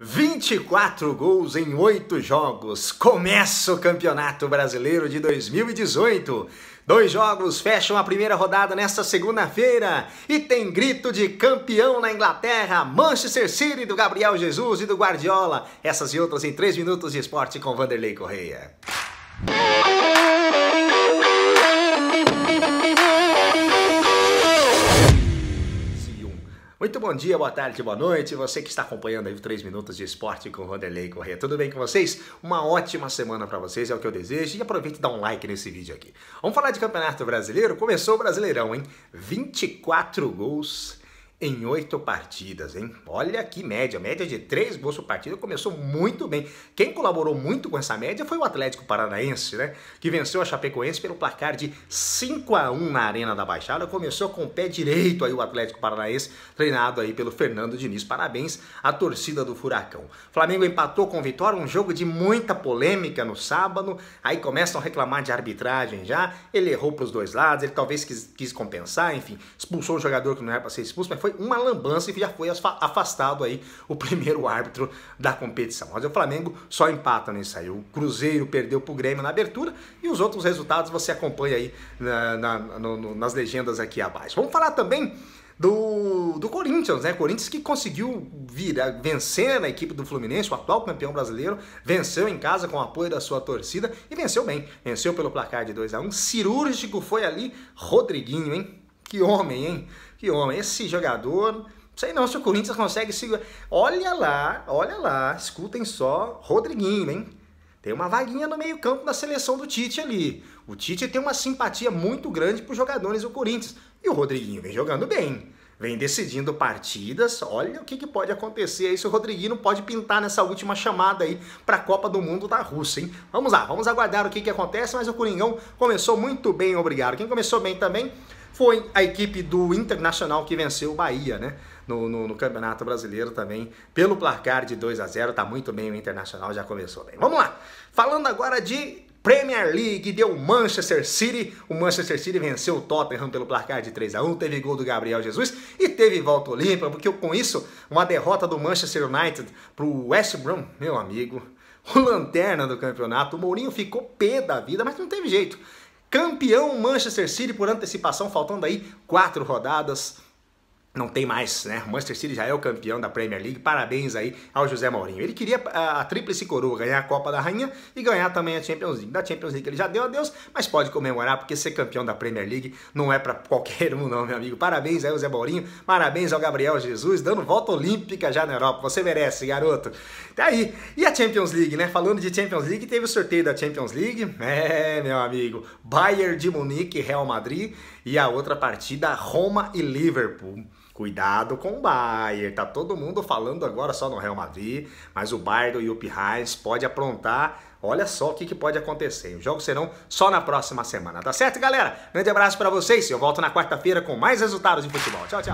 24 gols em 8 jogos. Começa o Campeonato Brasileiro de 2018. Dois jogos fecham a primeira rodada nesta segunda-feira e tem grito de campeão na Inglaterra, Manchester City do Gabriel Jesus e do Guardiola. Essas e outras em 3 minutos de esporte com Vanderlei Correia. Muito bom dia, boa tarde, boa noite. Você que está acompanhando aí o 3 Minutos de Esporte com Vanderlei Corrêa. Tudo bem com vocês? Uma ótima semana para vocês, é o que eu desejo. E aproveite e dá um like nesse vídeo aqui. Vamos falar de Campeonato Brasileiro? Começou o Brasileirão, hein? 24 gols em oito partidas, hein? Olha que média, média de três gols por partida, começou muito bem. Quem colaborou muito com essa média foi o Atlético Paranaense, né? Que venceu a Chapecoense pelo placar de 5 a 1 na Arena da Baixada. Começou com o pé direito aí o Atlético Paranaense, treinado aí pelo Fernando Diniz. Parabéns à torcida do Furacão. Flamengo empatou com Vitória, um jogo de muita polêmica no sábado. Aí começam a reclamar de arbitragem já. Ele errou para os dois lados, ele talvez quis, quis compensar, enfim, expulsou o jogador que não era para ser expulso, mas foi foi uma lambança e já foi afastado aí o primeiro árbitro da competição. Mas o Flamengo só empata nisso aí. O Cruzeiro perdeu para o Grêmio na abertura e os outros resultados você acompanha aí na, na, no, nas legendas aqui abaixo. Vamos falar também do, do Corinthians, né? Corinthians que conseguiu virar, vencer a equipe do Fluminense, o atual campeão brasileiro, venceu em casa com o apoio da sua torcida e venceu bem. Venceu pelo placar de 2 a 1 Cirúrgico foi ali, Rodriguinho, hein? Que homem, hein? Que homem. Esse jogador. Sei não se o Corinthians consegue segurar. Olha lá, olha lá, escutem só, Rodriguinho, hein? Tem uma vaguinha no meio-campo da seleção do Tite ali. O Tite tem uma simpatia muito grande para os jogadores do Corinthians. E o Rodriguinho vem jogando bem vem decidindo partidas. Olha o que, que, pode acontecer aí se o Rodriguinho não pode pintar nessa última chamada aí para a Copa do Mundo da Rússia, hein? Vamos lá, vamos aguardar o que, que acontece, mas o Coringão começou muito bem, obrigado. Quem começou bem também foi a equipe do Internacional que venceu o Bahia, né? No, no, no, Campeonato Brasileiro também, pelo placar de 2 a 0 tá muito bem o Internacional, já começou bem. Vamos lá, falando agora de Premier League, deu Manchester City, o Manchester City venceu o Tottenham pelo placar de 3 a 1 teve gol do Gabriel Jesus e teve volta olímpica, porque com isso, uma derrota do Manchester United pro West Brom, meu amigo, o lanterna do campeonato, o Mourinho ficou pé da vida, mas não teve jeito. Campeão Manchester City por antecipação, faltando aí quatro rodadas não tem mais, né? O Manchester City já é o campeão da Premier League. Parabéns aí ao José Mourinho. Ele queria a, ah, a tríplice coroa, ganhar a Copa da Rainha e ganhar também a Champions League. Da Champions League ele já deu adeus, mas pode comemorar porque ser campeão da Premier League não é para qualquer um não, meu amigo. Parabéns aí ao José Mourinho. Parabéns ao Gabriel Jesus, dando volta olímpica já na Europa. Você merece, garoto. Tá aí. E a Champions League, né? Falando de Champions League, teve o sorteio da Champions League. É, meu amigo. Bayern de Munique, Real Madrid e a outra partida Roma e Liverpool. Cuidado com o Bayern, tá todo mundo falando agora só no Real Madrid, mas o Bayern do Yupi Heinz pode aprontar. Olha só o que, que pode acontecer. Os jogos serão só na próxima semana, tá certo, galera? Grande abraço para vocês. Eu volto na quarta-feira com mais resultados de futebol. Tchau, tchau.